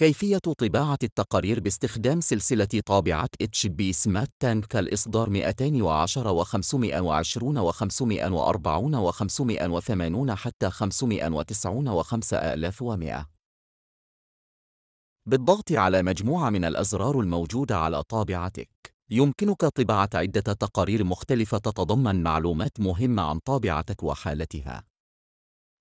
كيفية طباعة التقارير باستخدام سلسلة طابعة اتش بي سمات تانك كالإصدار 210 و520 و540 و580 حتى 590 و5100 بالضغط على مجموعة من الأزرار الموجودة على طابعتك يمكنك طباعة عدة تقارير مختلفة تتضمن معلومات مهمة عن طابعتك وحالتها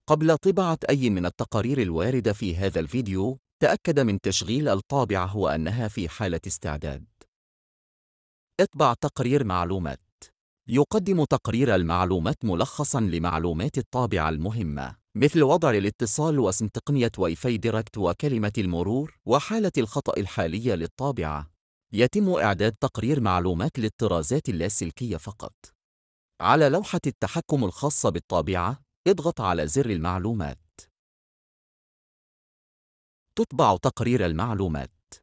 قبل طباعة أي من التقارير الواردة في هذا الفيديو، تأكد من تشغيل الطابعة هو أنها في حالة استعداد. اطبع تقرير معلومات. يقدم تقرير المعلومات ملخصاً لمعلومات الطابعة المهمة، مثل وضع الاتصال واسم تقنية واي فاي ديركت وكلمة المرور وحالة الخطأ الحالية للطابعة. يتم إعداد تقرير معلومات للطرازات اللاسلكية فقط. على لوحة التحكم الخاصة بالطابعة، اضغط على زر المعلومات. تطبع تقرير المعلومات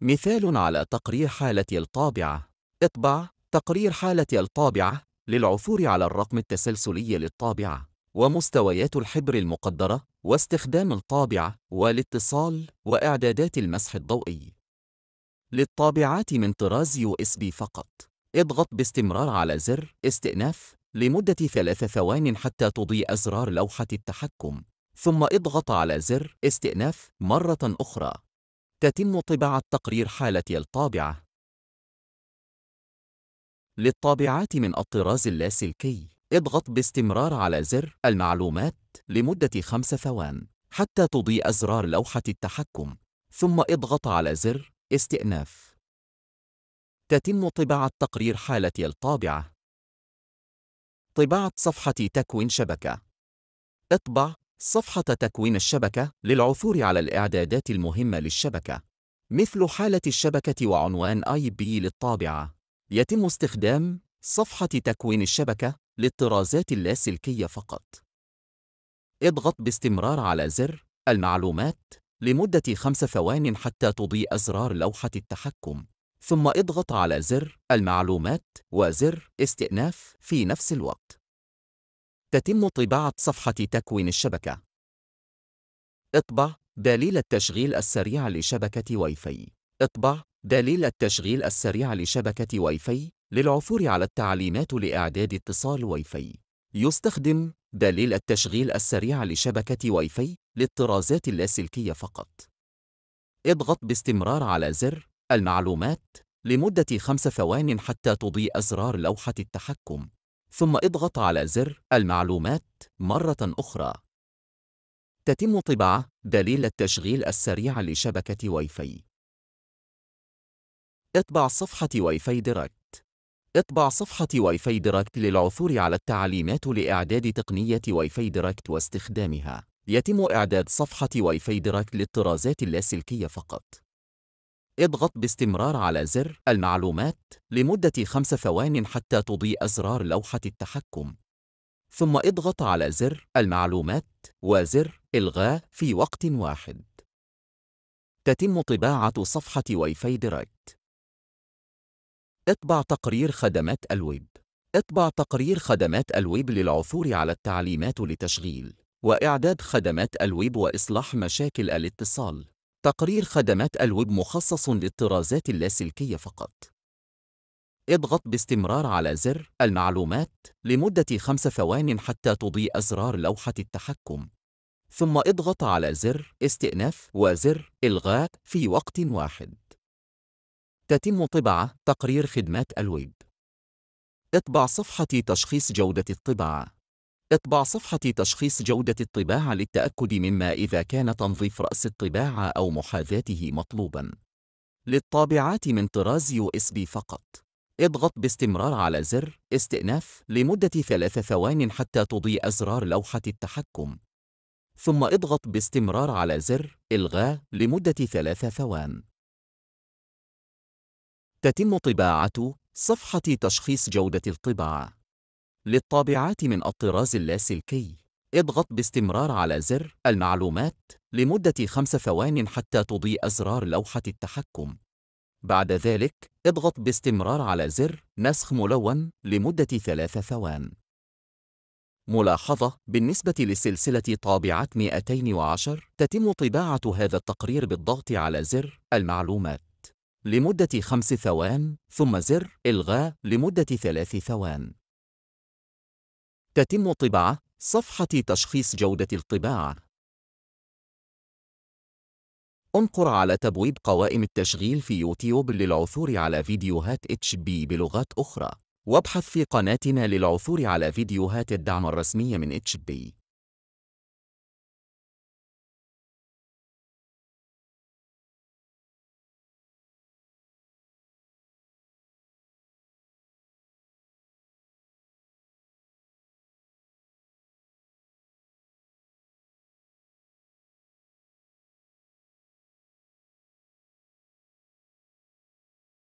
مثال على تقرير حالة الطابعة اطبع تقرير حالة الطابعة للعثور على الرقم التسلسلي للطابعة ومستويات الحبر المقدرة واستخدام الطابعة والاتصال وإعدادات المسح الضوئي للطابعات من طراز يو اس بي فقط اضغط باستمرار على زر استئناف لمدة ثلاث ثوان حتى تضيء أزرار لوحة التحكم ثم اضغط على زر استئناف مرة أخرى. تتم طباعة تقرير حالة الطابعة. للطابعات من الطراز اللاسلكي، اضغط باستمرار على زر المعلومات لمدة خمس ثوان حتى تضيء أزرار لوحة التحكم، ثم اضغط على زر استئناف. تتم طباعة تقرير حالة الطابعة. طباعة صفحة تكوين شبكة. اطبع صفحة تكوين الشبكة للعثور على الإعدادات المهمة للشبكة مثل حالة الشبكة وعنوان IP للطابعة يتم استخدام صفحة تكوين الشبكة للطرازات اللاسلكية فقط اضغط باستمرار على زر المعلومات لمدة خمس ثوان حتى تضيء أزرار لوحة التحكم ثم اضغط على زر المعلومات وزر استئناف في نفس الوقت تتم طباعة صفحة تكوين الشبكة. اطبع دليل التشغيل السريع لشبكة واي فاي. اطبع دليل التشغيل السريع لشبكة واي فاي للعثور على التعليمات لإعداد اتصال واي فاي. يستخدم دليل التشغيل السريع لشبكة واي فاي للطرازات اللاسلكية فقط. اضغط باستمرار على زر المعلومات لمدة خمس ثوان حتى تضيء أزرار لوحة التحكم. ثم اضغط على زر المعلومات مرة أخرى. تتم طباعة دليل التشغيل السريع لشبكة واي فاي. اطبع صفحة واي فاي ديركت. اطبع صفحة واي فاي ديركت للعثور على التعليمات لإعداد تقنية واي فاي ديركت واستخدامها. يتم إعداد صفحة واي فاي ديركت للطرازات اللاسلكية فقط. اضغط باستمرار على زر المعلومات لمدة خمس ثوان حتى تضيء أزرار لوحة التحكم ثم اضغط على زر المعلومات وزر إلغاء في وقت واحد تتم طباعة صفحة وايفاي ديركت اطبع تقرير خدمات الويب اطبع تقرير خدمات الويب للعثور على التعليمات لتشغيل وإعداد خدمات الويب وإصلاح مشاكل الاتصال تقرير خدمات الويب مخصص للطرازات اللاسلكية فقط. اضغط باستمرار على زر المعلومات لمدة خمس ثوان حتى تضيء أزرار لوحة التحكم، ثم اضغط على زر استئناف وزر إلغاء في وقت واحد. تتم طباعة تقرير خدمات الويب. اطبع صفحة تشخيص جودة الطباعة. اطبع صفحة تشخيص جودة الطباعة للتأكد مما إذا كان تنظيف رأس الطباعة أو محاذاته مطلوباً. للطابعات من طراز USB فقط. اضغط باستمرار على زر استئناف لمدة ثلاث ثوان حتى تضيء أزرار لوحة التحكم. ثم اضغط باستمرار على زر إلغاء لمدة ثلاث ثوان. تتم طباعة صفحة تشخيص جودة الطباعة. للطابعات من الطراز اللاسلكي اضغط باستمرار على زر المعلومات لمدة خمس ثوان حتى تضيء أزرار لوحة التحكم بعد ذلك اضغط باستمرار على زر نسخ ملون لمدة ثلاث ثوان ملاحظة بالنسبة لسلسلة طابعات 210 تتم طباعة هذا التقرير بالضغط على زر المعلومات لمدة خمس ثوان ثم زر إلغاء لمدة ثلاث ثوان تتم طباعة صفحة تشخيص جودة الطباعة. انقر على تبويب قوائم التشغيل في يوتيوب للعثور على فيديوهات اتش بي بلغات أخرى، وابحث في قناتنا للعثور على فيديوهات الدعم الرسمية من اتش بي.